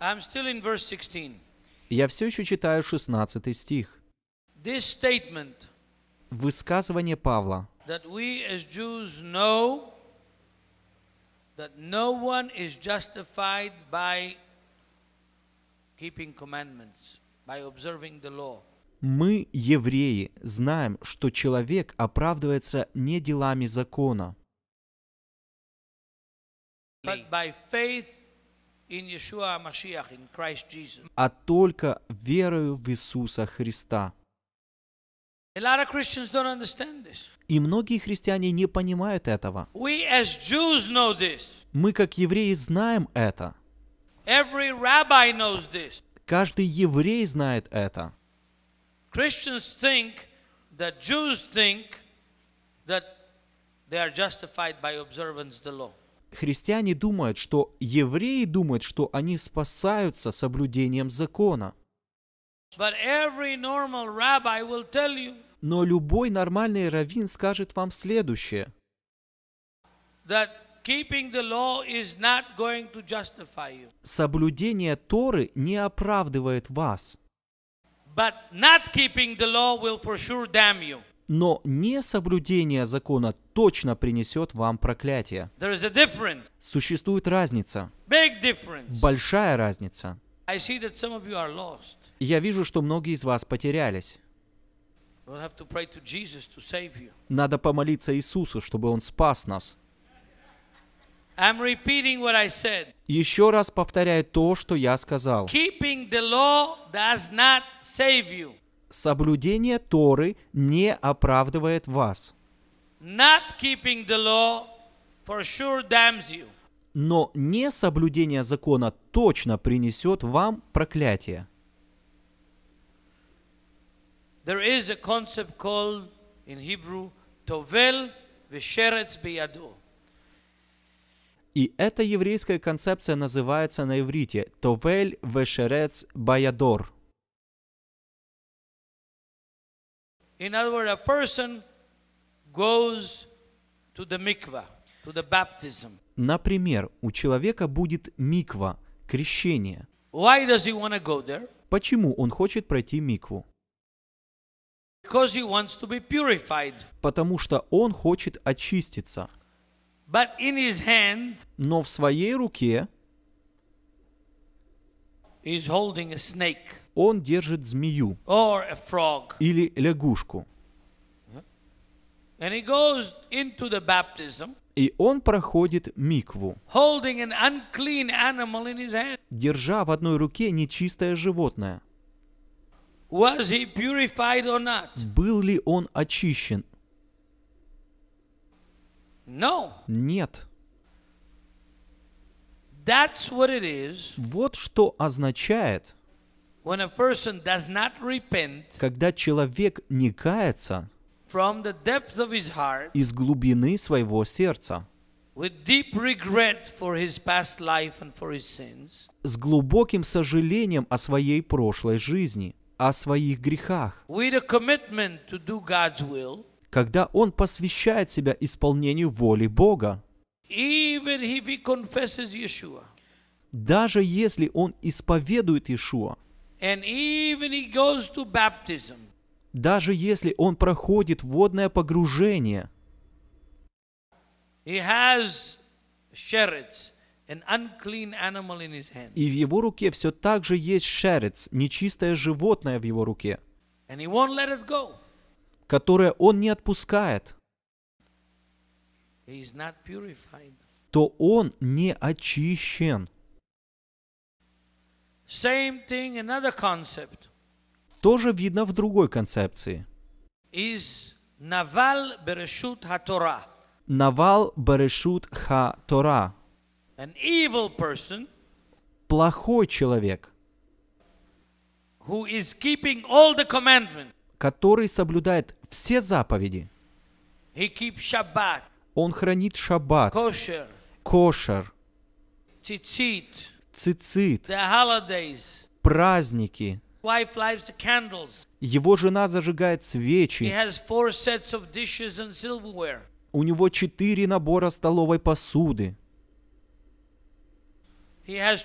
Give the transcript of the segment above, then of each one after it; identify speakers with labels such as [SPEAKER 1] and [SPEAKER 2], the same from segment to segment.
[SPEAKER 1] Я
[SPEAKER 2] все еще читаю 16 стих. Высказывание Павла, мы, евреи, знаем, что человек оправдывается не делами закона,
[SPEAKER 1] but by faith
[SPEAKER 2] а только верою в Иисуса Христа. И многие христиане не понимают этого. Мы, как евреи, знаем это. Каждый еврей знает это.
[SPEAKER 1] Christians think, the Jews think that they are justified by observance the law
[SPEAKER 2] христиане думают, что евреи думают, что они спасаются соблюдением закона. Но любой нормальный раввин скажет вам следующее. Соблюдение Торы не оправдывает вас но несоблюдение закона точно принесет вам проклятие. Существует разница. Большая разница. Я вижу, что многие из вас потерялись. Надо помолиться Иисусу, чтобы Он спас нас. Еще раз повторяю то, что я сказал соблюдение Торы не оправдывает вас.
[SPEAKER 1] Not keeping the law for sure damns you.
[SPEAKER 2] Но несоблюдение закона точно принесет вам проклятие.
[SPEAKER 1] There is a concept called in Hebrew tovel v'sheretz biyadu.
[SPEAKER 2] И эта еврейская концепция называется на иврите «Товель вешерец баядор».
[SPEAKER 1] In other words, a person goes to the mikvah, to the baptism.
[SPEAKER 2] Например, у человека будет миква, крещение.
[SPEAKER 1] Why does he want to go there?
[SPEAKER 2] Почему он хочет пройти микву?
[SPEAKER 1] Because he wants to be purified.
[SPEAKER 2] Потому что он хочет очиститься.
[SPEAKER 1] But in his hand,
[SPEAKER 2] Но в своей руке he's holding a snake он держит змею или лягушку. И он проходит микву, держа в одной руке нечистое животное.
[SPEAKER 1] Был
[SPEAKER 2] ли он очищен? Нет. Вот что означает, когда человек не кается из глубины своего сердца, с глубоким сожалением о своей прошлой жизни, о своих грехах, когда он посвящает себя исполнению воли Бога, даже если он исповедует Иешуа, даже если он проходит водное погружение, и в его руке все так же есть шерец, нечистое животное в его руке, которое он не отпускает, то он не очищен.
[SPEAKER 1] Same thing, another concept.
[SPEAKER 2] Тоже видно в другой концепции.
[SPEAKER 1] Is Навал Берешут Хатора.
[SPEAKER 2] Навал Берешут Хатора.
[SPEAKER 1] An evil person,
[SPEAKER 2] плохой человек,
[SPEAKER 1] who is keeping all the commandments.
[SPEAKER 2] который соблюдает все заповеди.
[SPEAKER 1] He keeps Shabbat,
[SPEAKER 2] Он хранит шаббат, кошер, кошер,
[SPEAKER 1] цицит,
[SPEAKER 2] цицит, праздники. Его жена зажигает свечи. У него четыре набора столовой посуды. Две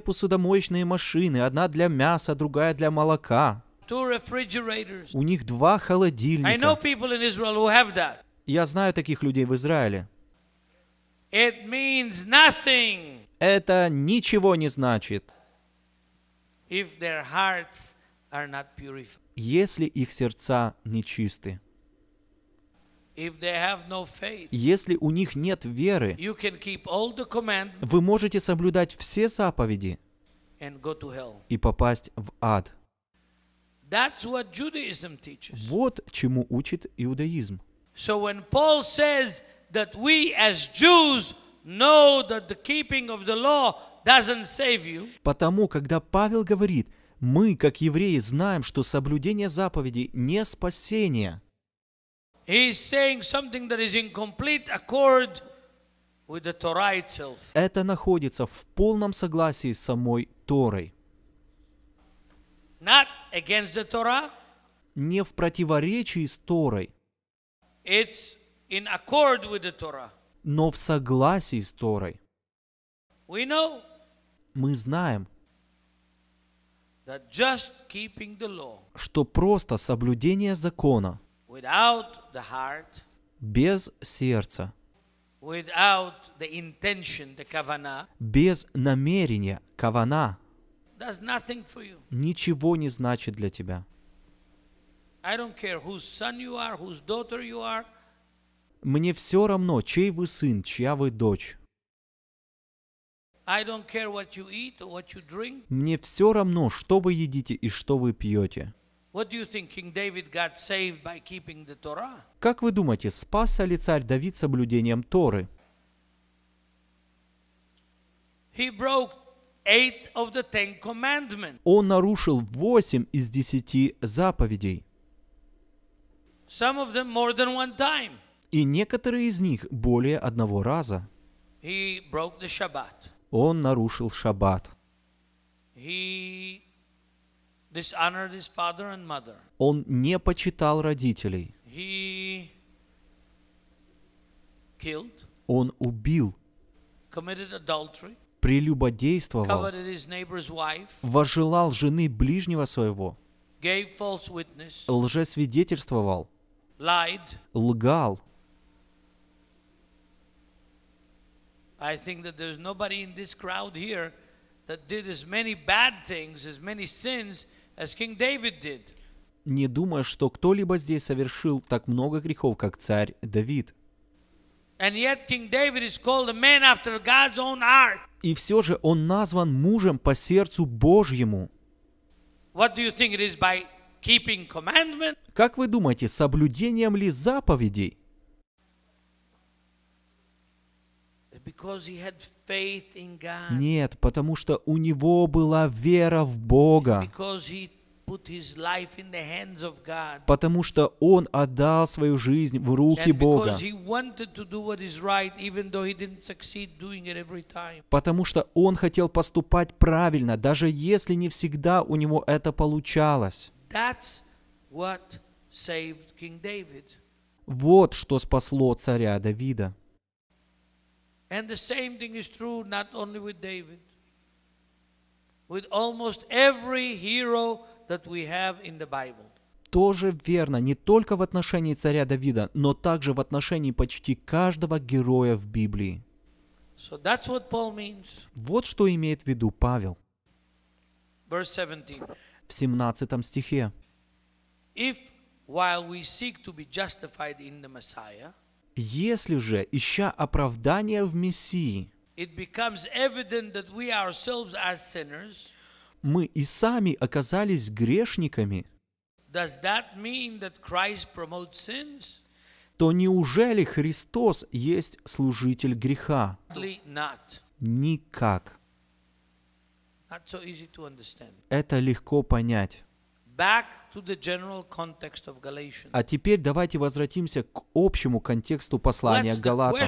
[SPEAKER 2] посудомоечные машины, одна для мяса, другая для молока.
[SPEAKER 1] У них два холодильника.
[SPEAKER 2] Я знаю таких людей в Израиле.
[SPEAKER 1] It means nothing.
[SPEAKER 2] Это ничего не значит.
[SPEAKER 1] If their hearts are not purified.
[SPEAKER 2] Если их сердца нечисты.
[SPEAKER 1] If they have no faith,
[SPEAKER 2] если у них нет веры,
[SPEAKER 1] you can keep all the command,
[SPEAKER 2] вы можете соблюдать все заповеди
[SPEAKER 1] and go to hell.
[SPEAKER 2] и попасть в ад.
[SPEAKER 1] That's what Judaism teaches.
[SPEAKER 2] Вот чему учит иудаизм.
[SPEAKER 1] So when Paul says, that we as Jews know that the keeping of the law doesn't save you.
[SPEAKER 2] Потому, когда Павел говорит, мы, как евреи, знаем, что соблюдение заповеди не спасение. Это находится в полном согласии с самой Торой.
[SPEAKER 1] Not against the Torah.
[SPEAKER 2] Не в противоречии с Торой.
[SPEAKER 1] It's in accord with the Torah.
[SPEAKER 2] но в согласии с Торой. We know, Мы знаем,
[SPEAKER 1] that just keeping the law,
[SPEAKER 2] что просто соблюдение закона
[SPEAKER 1] without the heart,
[SPEAKER 2] без сердца,
[SPEAKER 1] without the intention, the kavana,
[SPEAKER 2] без намерения, кавана,
[SPEAKER 1] does nothing for you.
[SPEAKER 2] ничего не значит для тебя.
[SPEAKER 1] I don't care whose son you are, whose daughter you are,
[SPEAKER 2] мне все равно, чей вы сын, чья вы дочь. Мне все равно, что вы едите и что вы пьете. Как вы думаете, спасся ли царь Давид соблюдением Торы? Он нарушил восемь из десяти заповедей и некоторые из них более одного раза. Он нарушил шаббат. Он не почитал родителей. Он убил. Прелюбодействовал. Вожелал жены ближнего своего. Лжесвидетельствовал. Лгал.
[SPEAKER 1] I think that there's nobody in this crowd here that did as many bad things, as many sins as King David did.
[SPEAKER 2] Не думаю, что кто-либо здесь совершил так много грехов, как царь Давид.
[SPEAKER 1] And yet King David is called a man after God's own heart.
[SPEAKER 2] И все же он назван мужем по сердцу Божьему.
[SPEAKER 1] What do you think it is by keeping commandment?
[SPEAKER 2] Как вы думаете, соблюдением ли заповедей? Нет, потому что у него была вера в Бога. Потому что он отдал свою жизнь в руки Бога. Потому что он хотел поступать правильно, даже если не всегда у него это получалось. Вот что спасло царя Давида.
[SPEAKER 1] And the same thing is true not only with David, with almost every hero that we have in the Bible.
[SPEAKER 2] Тоже верно не только в отношении царя Давида, но также в отношении почти каждого героя в Библии.
[SPEAKER 1] So that's what Paul means.
[SPEAKER 2] Вот что имеет в виду Павел.
[SPEAKER 1] Verse 17.
[SPEAKER 2] В 17 стихе.
[SPEAKER 1] If, while we seek to be justified in the Messiah,
[SPEAKER 2] если же, ища оправдания в Мессии, мы и сами оказались грешниками, то неужели Христос есть служитель греха? Никак. Это легко понять. А теперь давайте возвратимся к общему контексту послания к Галатам.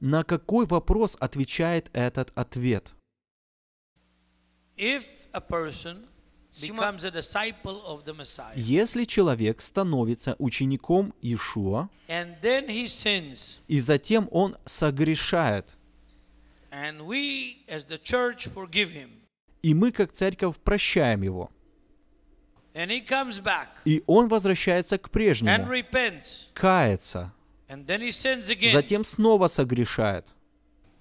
[SPEAKER 2] На какой вопрос отвечает этот ответ?
[SPEAKER 1] Если
[SPEAKER 2] человек становится учеником Иешуа, и затем он согрешает,
[SPEAKER 1] and we, as the church, forgive
[SPEAKER 2] и мы, как церковь, прощаем его. И он возвращается к прежнему, кается, затем снова согрешает.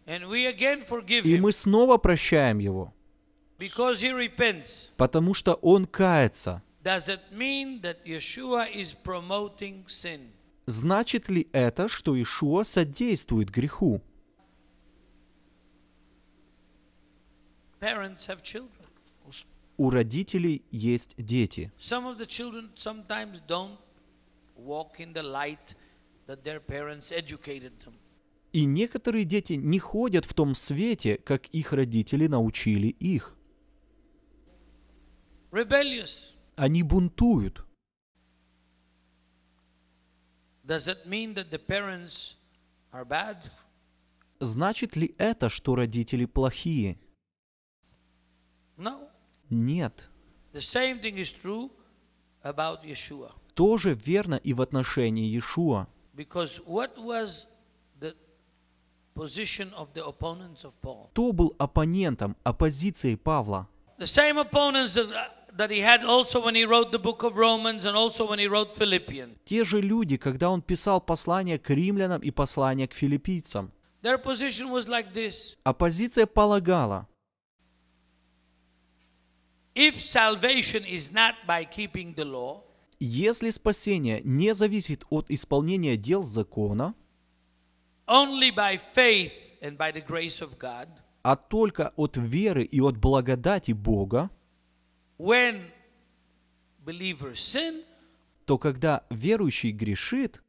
[SPEAKER 1] И
[SPEAKER 2] мы снова прощаем его, потому что он кается. Значит ли это, что Иешуа содействует греху?
[SPEAKER 1] parents have children.
[SPEAKER 2] У родителей есть дети.
[SPEAKER 1] Some of the children sometimes don't walk in the light that their parents educated them.
[SPEAKER 2] И некоторые дети не ходят в том свете, как их родители научили их.
[SPEAKER 1] Rebellious.
[SPEAKER 2] Они бунтуют.
[SPEAKER 1] Does it mean that the parents are bad?
[SPEAKER 2] Значит ли это, что родители плохие? No. Нет.
[SPEAKER 1] The same thing is true about Yeshua.
[SPEAKER 2] Тоже верно и в отношении Иешуа.
[SPEAKER 1] Because what was the position of the opponents of Paul?
[SPEAKER 2] Кто был оппонентом, оппозицией Павла?
[SPEAKER 1] The same opponents that that he had also when he wrote the book of Romans and also when he wrote Philippians.
[SPEAKER 2] Те же люди, когда он писал послание к римлянам и послание к филиппийцам.
[SPEAKER 1] Their position was like this.
[SPEAKER 2] Оппозиция полагала.
[SPEAKER 1] If salvation is not by keeping the law,
[SPEAKER 2] если спасение не зависит от исполнения дел закона,
[SPEAKER 1] only by faith and by the grace of God,
[SPEAKER 2] а только от веры и от благодати Бога,
[SPEAKER 1] when believers sin,
[SPEAKER 2] то когда верующий грешит,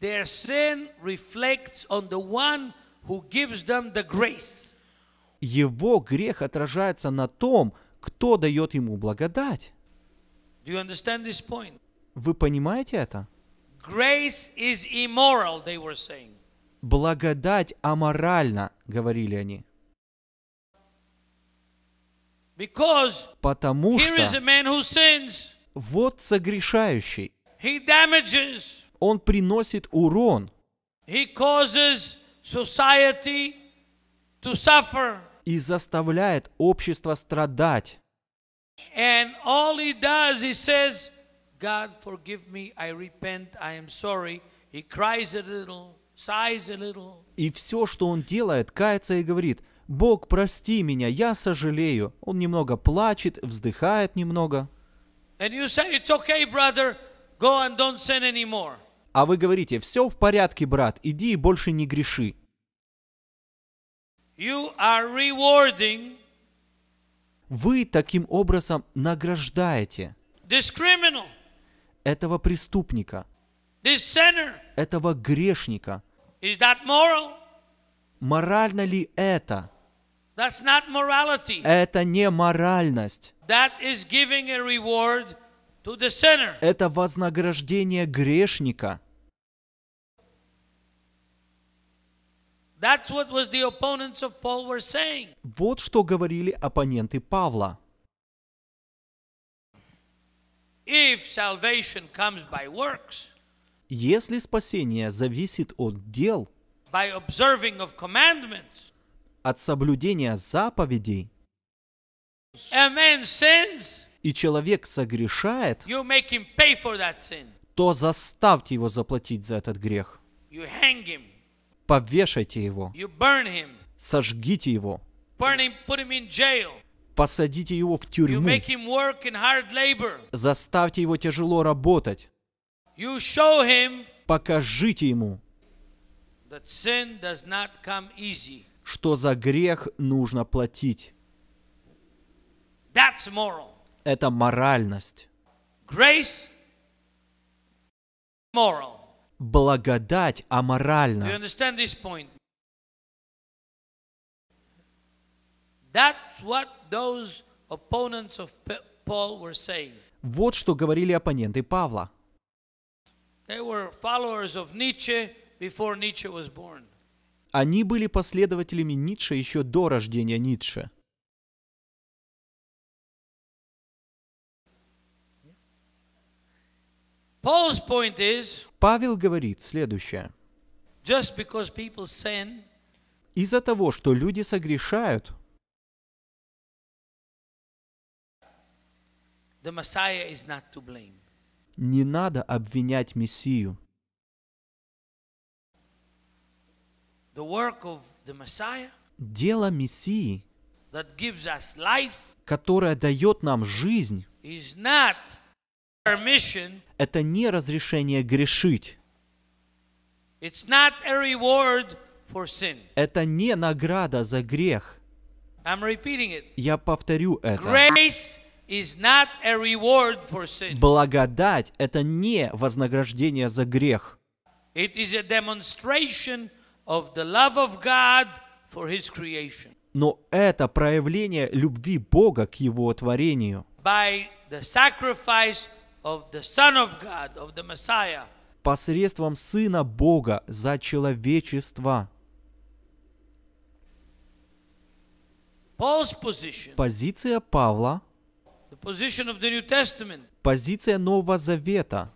[SPEAKER 1] their sin reflects on the one who gives them the grace
[SPEAKER 2] его грех отражается на том, кто дает ему благодать.
[SPEAKER 1] Вы
[SPEAKER 2] понимаете это? Благодать аморальна, говорили они. Потому
[SPEAKER 1] что
[SPEAKER 2] вот согрешающий. Он приносит урон.
[SPEAKER 1] He causes society to suffer.
[SPEAKER 2] И заставляет общество страдать.
[SPEAKER 1] И
[SPEAKER 2] все, что он делает, кается и говорит, Бог, прости меня, я сожалею. Он немного плачет, вздыхает немного. А вы говорите, все в порядке, брат, иди и больше не греши.
[SPEAKER 1] You are rewarding
[SPEAKER 2] Вы таким образом награждаете
[SPEAKER 1] this criminal,
[SPEAKER 2] этого преступника,
[SPEAKER 1] this sinner.
[SPEAKER 2] этого грешника.
[SPEAKER 1] Is that moral?
[SPEAKER 2] Морально ли это?
[SPEAKER 1] That's not morality.
[SPEAKER 2] Это не моральность.
[SPEAKER 1] That is giving a reward to the sinner.
[SPEAKER 2] Это вознаграждение грешника –
[SPEAKER 1] That's what was the opponents of Paul were saying.
[SPEAKER 2] Вот что говорили оппоненты Павла.
[SPEAKER 1] If salvation comes by works,
[SPEAKER 2] если спасение зависит от дел,
[SPEAKER 1] by observing of commandments,
[SPEAKER 2] от соблюдения заповедей,
[SPEAKER 1] a man sins,
[SPEAKER 2] и человек согрешает,
[SPEAKER 1] you make him pay for that sin.
[SPEAKER 2] то заставьте его заплатить за этот грех.
[SPEAKER 1] You hang him
[SPEAKER 2] повешайте его, сожгите его, посадите его в тюрьму, заставьте его тяжело работать, покажите ему, что за грех нужно платить. Это моральность. Grace, moral благодать аморальна. Вот что говорили оппоненты Павла. Они были последователями Ницше еще до рождения Ницше. Павел говорит следующее. Из-за того, что люди согрешают, не надо обвинять Мессию. Дело Мессии, которое дает нам жизнь, это не разрешение грешить. Это не награда за грех. Я повторю это. Благодать — это не вознаграждение за грех. Но это проявление любви Бога к Его творению.
[SPEAKER 1] By the sacrifice
[SPEAKER 2] посредством Сына Бога за человечество. Позиция Павла, позиция Нового Завета,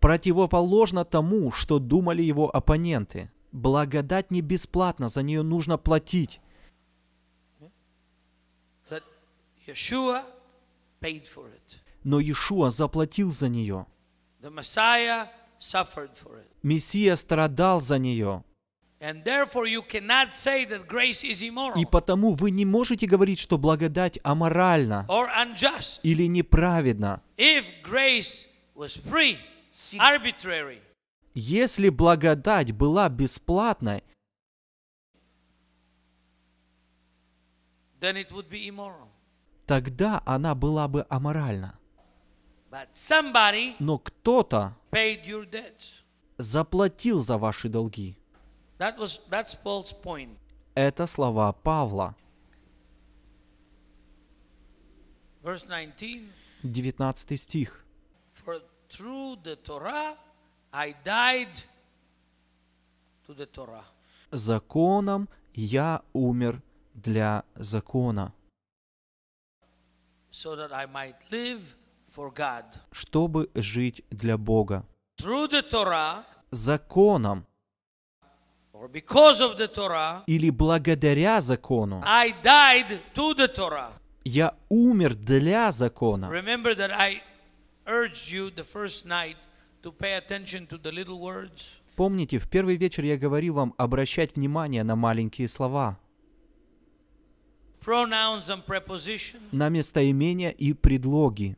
[SPEAKER 2] противоположно тому, что думали его оппоненты. Благодать не бесплатна, за нее нужно платить. Но Иешуа заплатил за нее. Мессия страдал за нее. И потому вы не можете говорить, что благодать аморальна или неправедна. Если благодать была бесплатной,
[SPEAKER 1] then it would be immoral
[SPEAKER 2] тогда она была бы аморальна. Но кто-то заплатил за ваши долги.
[SPEAKER 1] That was, that's Paul's point.
[SPEAKER 2] Это слова Павла.
[SPEAKER 1] 19, стих. For
[SPEAKER 2] Законом я умер для закона
[SPEAKER 1] so that I might live for God.
[SPEAKER 2] чтобы жить для Бога.
[SPEAKER 1] Through the Torah,
[SPEAKER 2] законом
[SPEAKER 1] or because of the Torah,
[SPEAKER 2] или благодаря закону
[SPEAKER 1] I died to the Torah.
[SPEAKER 2] я умер для закона.
[SPEAKER 1] Remember that I urged you the first night to pay attention to the little words.
[SPEAKER 2] Помните, в первый вечер я говорил вам обращать внимание на маленькие слова на местоимения и предлоги.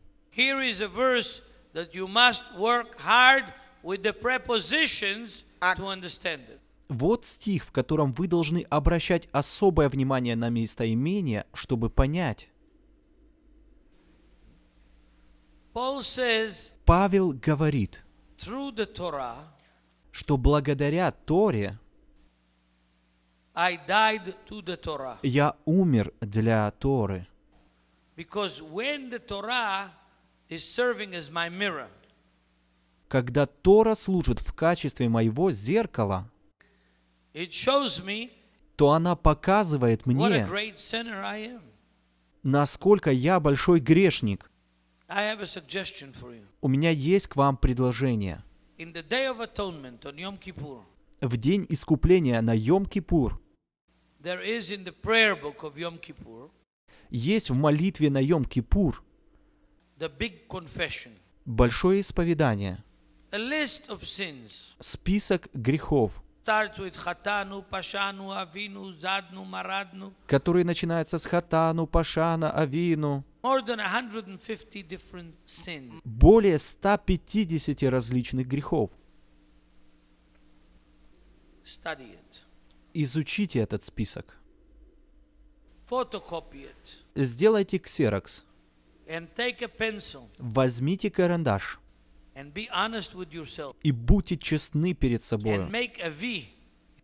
[SPEAKER 2] А вот стих, в котором вы должны обращать особое внимание на местоимения, чтобы понять. Павел говорит, что благодаря Торе
[SPEAKER 1] I died to the Torah.
[SPEAKER 2] Я умер для Торы.
[SPEAKER 1] Because when the Torah is serving as my mirror,
[SPEAKER 2] когда Тора служит в качестве моего зеркала,
[SPEAKER 1] it shows me,
[SPEAKER 2] то она показывает мне, what a
[SPEAKER 1] great sinner I am.
[SPEAKER 2] насколько я большой грешник.
[SPEAKER 1] I have a suggestion for you.
[SPEAKER 2] У меня есть к вам предложение.
[SPEAKER 1] In the day of atonement, on Yom Kippur,
[SPEAKER 2] в день искупления на Йом-Кипур. Есть в молитве на Йом-Кипур большое исповедание, список грехов, которые начинаются с хатану, пашана, авину, более 150 различных грехов. Изучите этот список. Сделайте ксерокс. Возьмите карандаш. И будьте честны перед собой.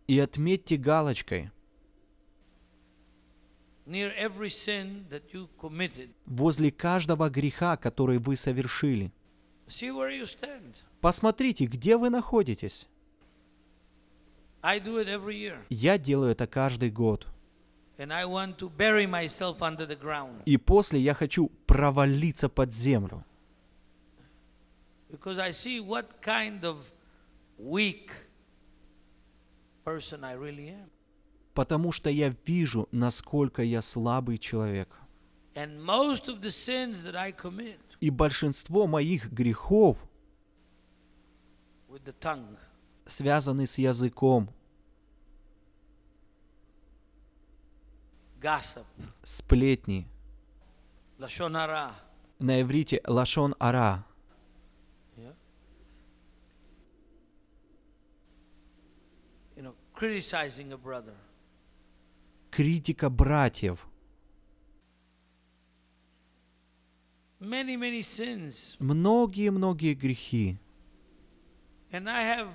[SPEAKER 2] И отметьте галочкой возле каждого греха, который вы совершили. Посмотрите, где вы находитесь. Я делаю это каждый год. И после я хочу провалиться под землю. Потому что я вижу, насколько я слабый человек. И большинство моих грехов связаны с языком. Сплетни.
[SPEAKER 1] На
[SPEAKER 2] иврите лашон ара.
[SPEAKER 1] Критика
[SPEAKER 2] братьев. Многие-многие грехи.
[SPEAKER 1] And I have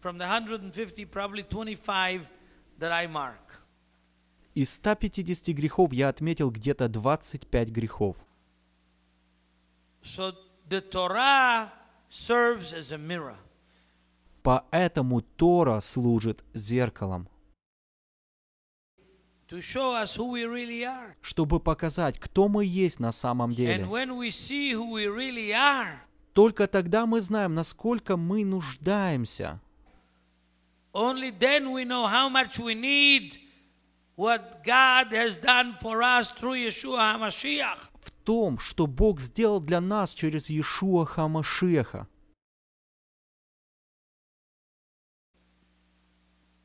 [SPEAKER 1] From the 150, probably 25 that I mark.
[SPEAKER 2] Из 150 грехов я отметил где-то 25 грехов.
[SPEAKER 1] So the Torah serves as a mirror.
[SPEAKER 2] Поэтому Тора служит зеркалом.
[SPEAKER 1] To show us who we really are.
[SPEAKER 2] Чтобы показать, кто мы есть на самом деле. And
[SPEAKER 1] when we see who we really are,
[SPEAKER 2] только тогда мы знаем, насколько мы нуждаемся
[SPEAKER 1] Only then we know how much we need what God has done for us through Yeshua HaMashiach.
[SPEAKER 2] В том, что Бог сделал для нас через Иешуа Хамашеха.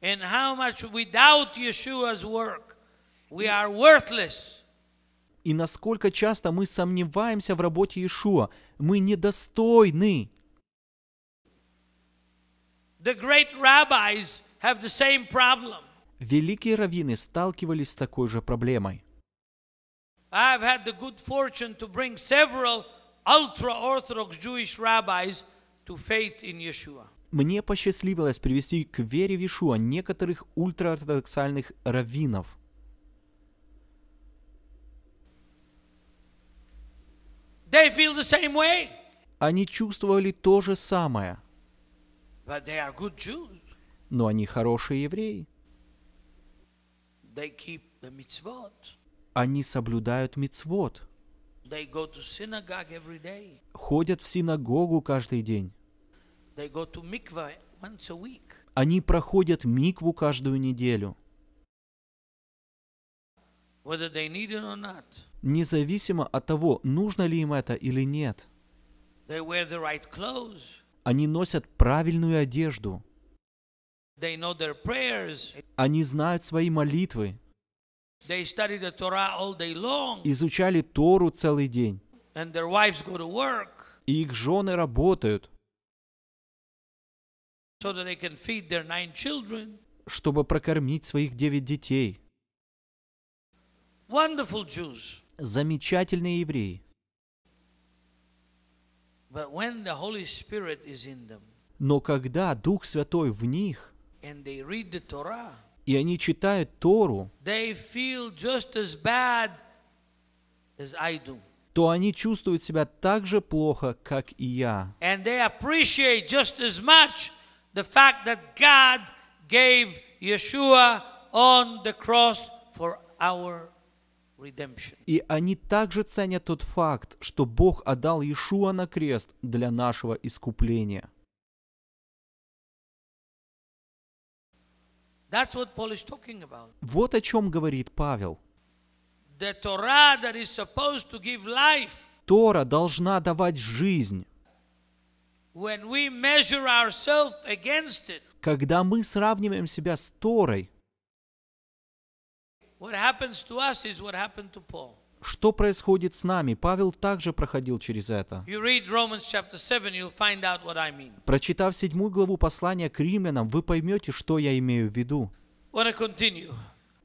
[SPEAKER 1] And how much without Yeshua's work we are worthless.
[SPEAKER 2] И насколько часто мы сомневаемся в работе Иешуа. Мы недостойны. Великие раввины сталкивались с такой же проблемой.
[SPEAKER 1] I've had the good fortune to bring several ultra-orthodox Jewish rabbis to faith in Yeshua.
[SPEAKER 2] Мне посчастливилось привести к вере в Иешуа некоторых ультраортодоксальных раввинов.
[SPEAKER 1] They feel the same way.
[SPEAKER 2] Они чувствовали то же самое – но они хорошие евреи. Они соблюдают мицвод. Ходят в синагогу каждый день. Они проходят микву каждую неделю. Независимо от того, нужно ли им это или нет. Они носят правильную одежду. Они знают свои молитвы. Изучали Тору целый день. И их жены работают, чтобы прокормить своих девять детей. Замечательные евреи. Но когда Дух Святой в них,
[SPEAKER 1] и
[SPEAKER 2] они читают Тору, то они чувствуют себя так же плохо, как и я.
[SPEAKER 1] Gave Yeshua on the cross for our
[SPEAKER 2] и они также ценят тот факт, что Бог отдал Иешуа на крест для нашего искупления. Вот о чем говорит Павел. Тора должна давать жизнь. Когда мы сравниваем себя с Торой, что происходит с нами? Павел также проходил через это. Прочитав седьмую главу послания к римлянам, вы поймете, что я имею в виду.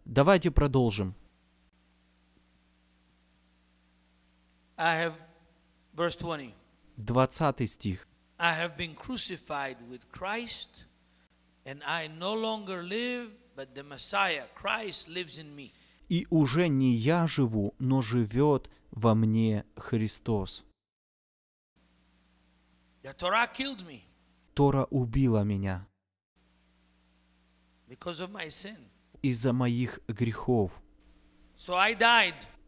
[SPEAKER 2] Давайте продолжим. Двадцатый стих.
[SPEAKER 1] I have been crucified with Christ, and I no longer live,
[SPEAKER 2] и уже не я живу, но живет во мне Христос. Тора убила меня из-за моих грехов.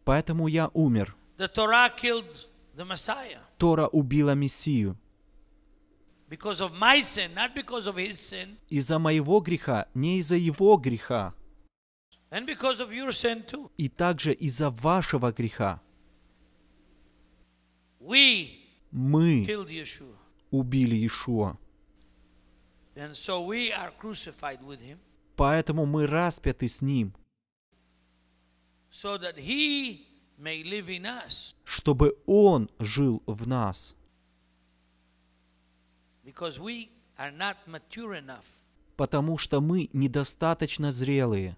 [SPEAKER 2] Поэтому я умер. Тора убила Мессию. Из-за моего греха, не из-за его греха. И также из-за вашего греха.
[SPEAKER 1] Мы
[SPEAKER 2] убили Иешуа. Поэтому мы распяты с Ним, чтобы Он жил в нас. Потому что мы недостаточно зрелые,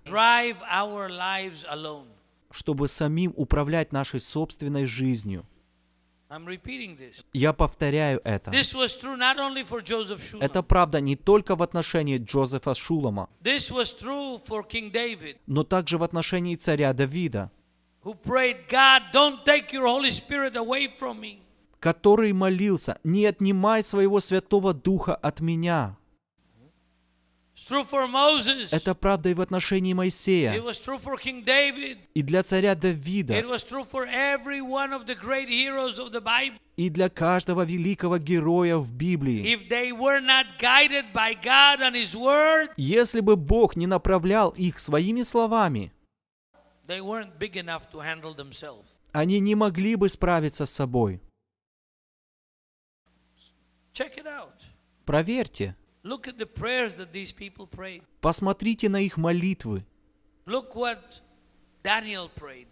[SPEAKER 2] чтобы самим управлять нашей собственной жизнью. Я повторяю это. Это правда не только в отношении Джозефа Шулама, но также в отношении царя Давида, который молился, не отнимай своего Святого Духа от меня. Это правда и в отношении Моисея. И для царя Давида. И для каждого великого героя в Библии. Если бы Бог не направлял их своими словами, они не могли бы справиться с собой. Проверьте. Посмотрите на их молитвы.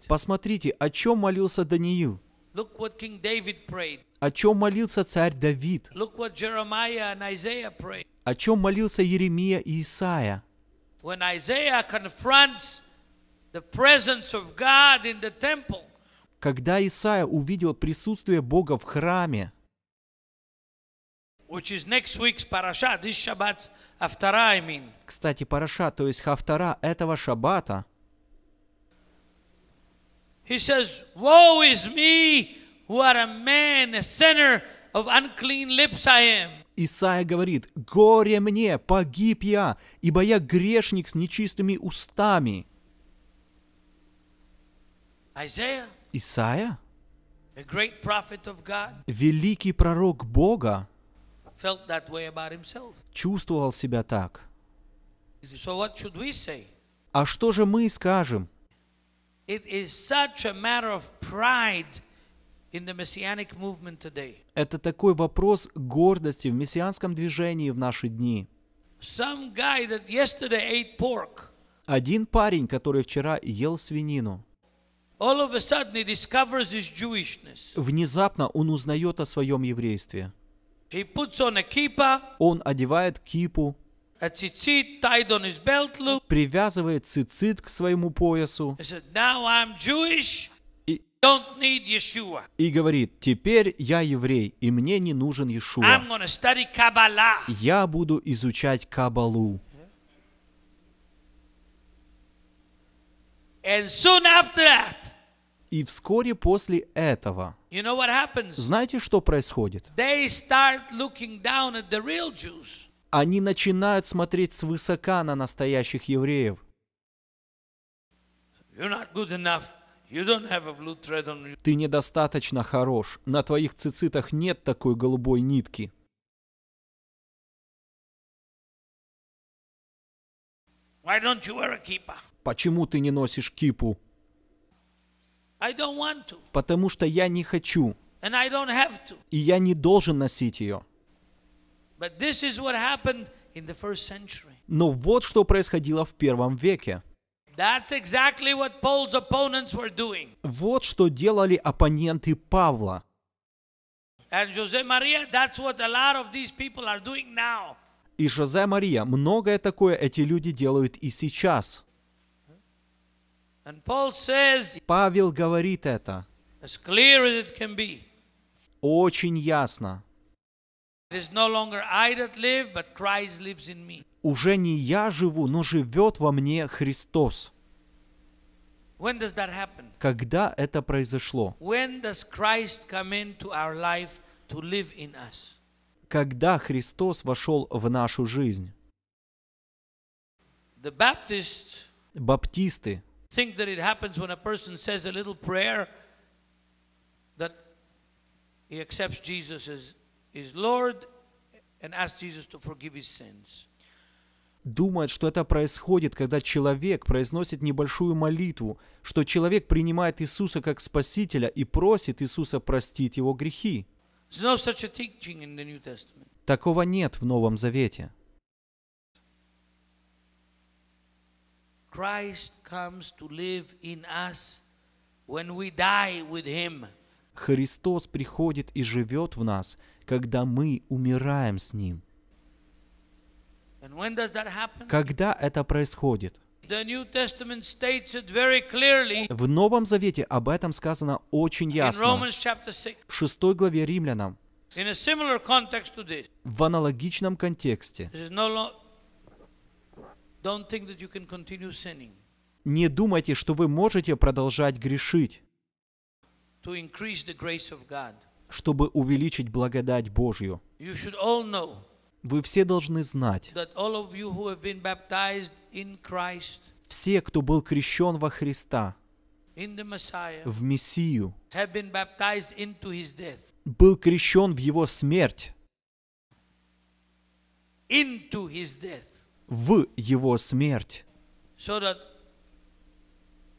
[SPEAKER 2] Посмотрите, о чем молился Даниил. О чем молился царь Давид. О чем молился Еремия и Исаия. Когда Исаия увидел присутствие Бога в храме,
[SPEAKER 1] which is next week's parasha, this Shabbat's Haftarah, I mean.
[SPEAKER 2] Кстати, параша, то есть хафтара этого шаббата,
[SPEAKER 1] He says, Woe is me, who are a man, a sinner, of unclean lips I am.
[SPEAKER 2] Исаия говорит, «Горе мне, погиб я, ибо я грешник с нечистыми устами». Исаия, великий пророк Бога, чувствовал себя так. А что же мы скажем?
[SPEAKER 1] Это
[SPEAKER 2] такой вопрос гордости в мессианском движении в наши дни. Один парень, который вчера ел свинину, внезапно он узнает о своем еврействе.
[SPEAKER 1] He puts on a kippah,
[SPEAKER 2] он одевает кипу,
[SPEAKER 1] a tzitzit tied on his belt loop,
[SPEAKER 2] привязывает цицит к своему поясу he said,
[SPEAKER 1] Now I'm Jewish, и, don't need Yeshua.
[SPEAKER 2] и говорит, теперь я еврей, и мне не нужен Иешуа. I'm
[SPEAKER 1] gonna study Kabbalah.
[SPEAKER 2] Я буду изучать Кабалу.
[SPEAKER 1] And soon after that,
[SPEAKER 2] и вскоре после этого,
[SPEAKER 1] you know
[SPEAKER 2] знаете, что происходит?
[SPEAKER 1] They start down at the real Jews.
[SPEAKER 2] Они начинают смотреть свысока на настоящих евреев. Ты недостаточно хорош. На твоих цицитах нет такой голубой нитки.
[SPEAKER 1] Why don't you wear a
[SPEAKER 2] Почему ты не носишь кипу? потому что я не хочу, и я не должен носить ее. Но вот что происходило в первом веке. Вот что делали оппоненты Павла. И Жозе Мария, многое такое эти люди делают и сейчас. Павел говорит это очень ясно. Уже не я живу, но живет во мне Христос. Когда это произошло? Когда Христос вошел в нашу жизнь? Баптисты
[SPEAKER 1] think that it happens when a person says a little prayer that he accepts Jesus as his Lord and asks Jesus to forgive his sins.
[SPEAKER 2] Думает, что это происходит, когда человек произносит небольшую молитву, что человек принимает Иисуса как Спасителя и просит Иисуса простить его грехи. Такого нет в Новом Завете.
[SPEAKER 1] Christ comes to live in us when we die with him.
[SPEAKER 2] Христос приходит и живет в нас, когда мы умираем с Ним. Когда это происходит?
[SPEAKER 1] В
[SPEAKER 2] Новом Завете об этом сказано очень ясно. В шестой главе Римлянам. В аналогичном контексте.
[SPEAKER 1] Don't think that you can continue sinning.
[SPEAKER 2] Не думайте, что вы можете продолжать грешить,
[SPEAKER 1] To increase the grace of God.
[SPEAKER 2] чтобы увеличить благодать Божью.
[SPEAKER 1] You should all know
[SPEAKER 2] Вы все должны знать,
[SPEAKER 1] that all of you who have been baptized in Christ,
[SPEAKER 2] все, кто был крещен во Христа,
[SPEAKER 1] in the Messiah, в
[SPEAKER 2] Мессию,
[SPEAKER 1] have been baptized into his death.
[SPEAKER 2] был крещен в Его смерть,
[SPEAKER 1] into his death
[SPEAKER 2] в его смерть,
[SPEAKER 1] so that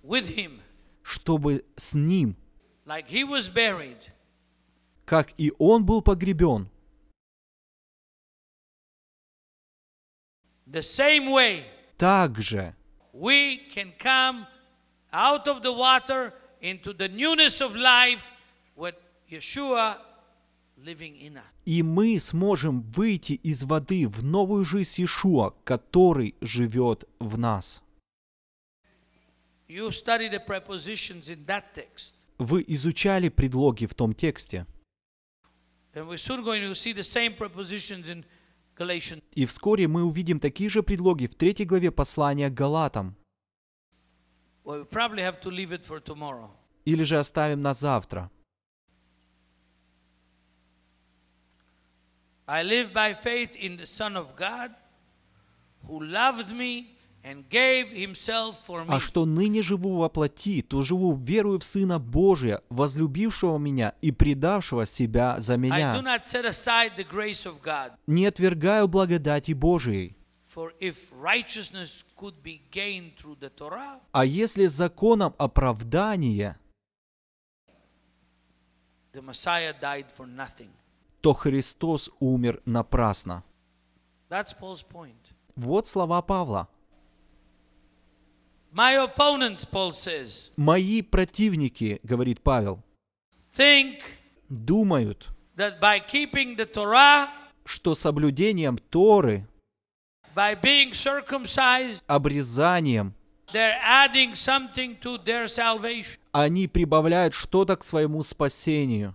[SPEAKER 1] with him,
[SPEAKER 2] чтобы с ним,
[SPEAKER 1] like he was buried,
[SPEAKER 2] как и он был погребен,
[SPEAKER 1] the same way,
[SPEAKER 2] также
[SPEAKER 1] we can come out of the water into the newness of life with Yeshua
[SPEAKER 2] и мы сможем выйти из воды в новую жизнь Иешуа, который живет в нас. Вы изучали предлоги в том тексте. И вскоре мы увидим такие же предлоги в третьей главе послания к Галатам. Или же оставим на завтра.
[SPEAKER 1] I live by faith in the Son of God, who loved me and gave himself for me. А
[SPEAKER 2] что ныне живу во плоти, то живу верую в Сына Божия, возлюбившего меня и предавшего себя за меня. I do
[SPEAKER 1] not set aside the grace of God.
[SPEAKER 2] Не отвергаю благодати Божией.
[SPEAKER 1] For if righteousness could be gained through the Torah,
[SPEAKER 2] а если законом оправдание,
[SPEAKER 1] the Messiah died for nothing
[SPEAKER 2] то Христос умер напрасно. Вот слова Павла.
[SPEAKER 1] My opponents, Paul says,
[SPEAKER 2] Мои противники, говорит Павел, think, думают, that by keeping the Torah, что соблюдением Торы, by being circumcised, обрезанием, they're adding something to their salvation. они прибавляют что-то к своему спасению.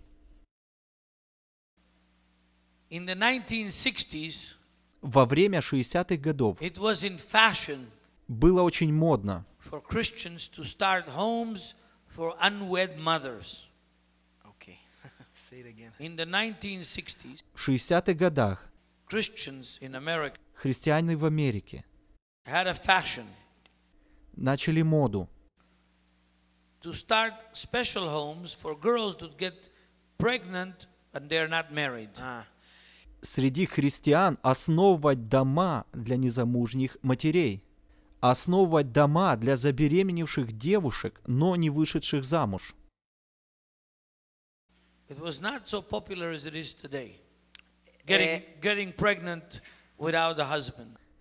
[SPEAKER 2] Во время 60-х годов было очень модно в 60-х годах христиане в Америке начали моду
[SPEAKER 1] to start special homes for girls to get pregnant and they're
[SPEAKER 2] среди христиан основывать дома для незамужних матерей, основывать дома для забеременевших девушек, но не вышедших замуж. Э.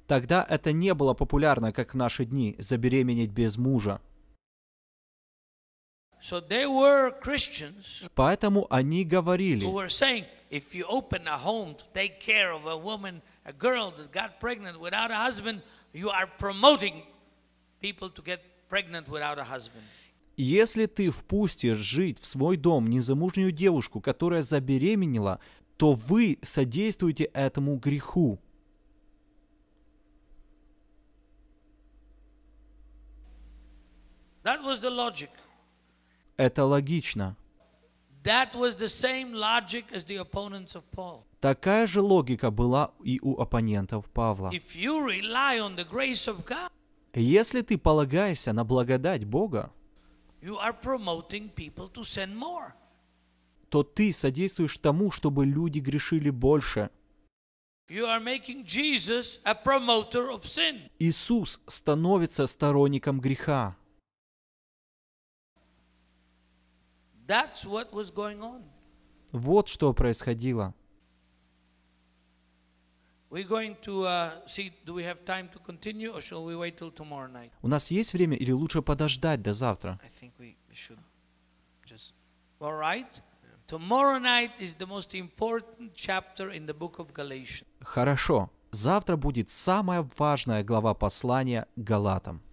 [SPEAKER 2] Тогда это не было популярно, как в наши дни, забеременеть без мужа.
[SPEAKER 1] So they were
[SPEAKER 2] Поэтому они говорили, who were
[SPEAKER 1] saying, if you open a home to take care of a woman, a girl that got pregnant without a husband, you are promoting people to get pregnant without a husband.
[SPEAKER 2] Если ты впустишь жить в свой дом незамужнюю девушку, которая забеременела, то вы содействуете этому греху.
[SPEAKER 1] That was the logic.
[SPEAKER 2] Это логично. Такая же логика была и у оппонентов Павла. Если ты полагаешься на благодать Бога, то ты содействуешь тому, чтобы люди грешили больше.
[SPEAKER 1] Иисус
[SPEAKER 2] становится сторонником греха.
[SPEAKER 1] That's what was going on.
[SPEAKER 2] Вот что происходило. У нас есть время или лучше подождать до завтра? Хорошо. Завтра будет самая важная глава послания Галатам.